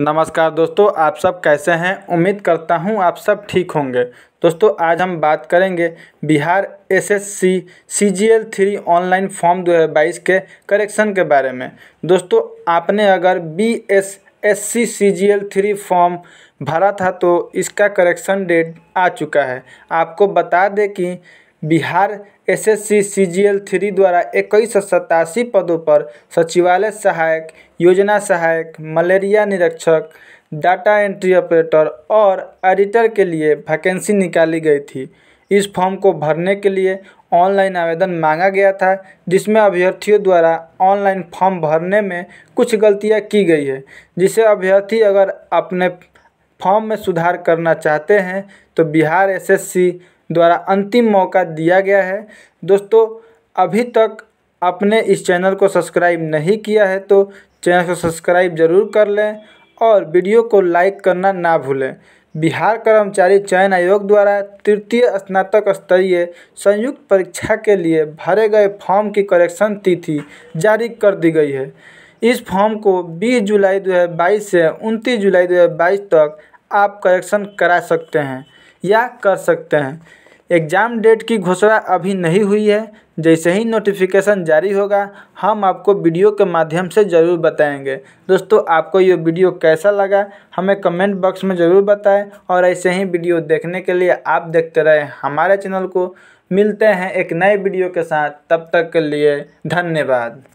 नमस्कार दोस्तों आप सब कैसे हैं उम्मीद करता हूं आप सब ठीक होंगे दोस्तों आज हम बात करेंगे Bihar SSC CGL three online form 2022 के करेक्शन के बारे में दोस्तों आपने अगर B S S C C G L three form भरा था तो इसका करेक्शन डेट आ चुका है आपको बता दें कि बिहार एसएससी सीजीएल थ्री द्वारा इक्कीस सौ सतासी पदों पर सचिवालय सहायक योजना सहायक मलेरिया निरीक्षक डाटा एंट्री ऑपरेटर और एडिटर के लिए वैकेंसी निकाली गई थी इस फॉर्म को भरने के लिए ऑनलाइन आवेदन मांगा गया था जिसमें अभ्यर्थियों द्वारा ऑनलाइन फॉर्म भरने में कुछ गलतियां की गई है जिसे अभ्यर्थी अगर अपने फॉर्म में सुधार करना चाहते हैं तो बिहार एसएससी द्वारा अंतिम मौका दिया गया है दोस्तों अभी तक आपने इस चैनल को सब्सक्राइब नहीं किया है तो चैनल को सब्सक्राइब ज़रूर कर लें और वीडियो को लाइक करना ना भूलें बिहार कर्मचारी चयन आयोग द्वारा तृतीय स्नातक स्तरीय संयुक्त परीक्षा के लिए भरे गए फॉर्म की करेक्शन तिथि जारी कर दी गई है इस फॉर्म को 20 जुलाई 2022 से 29 जुलाई 2022 तक आप करेक्शन करा सकते हैं या कर सकते हैं एग्ज़ाम डेट की घोषणा अभी नहीं हुई है जैसे ही नोटिफिकेशन जारी होगा हम आपको वीडियो के माध्यम से ज़रूर बताएंगे दोस्तों आपको ये वीडियो कैसा लगा हमें कमेंट बॉक्स में ज़रूर बताएं और ऐसे ही वीडियो देखने के लिए आप देखते रहें हमारे चैनल को मिलते हैं एक नए वीडियो के साथ तब तक के लिए धन्यवाद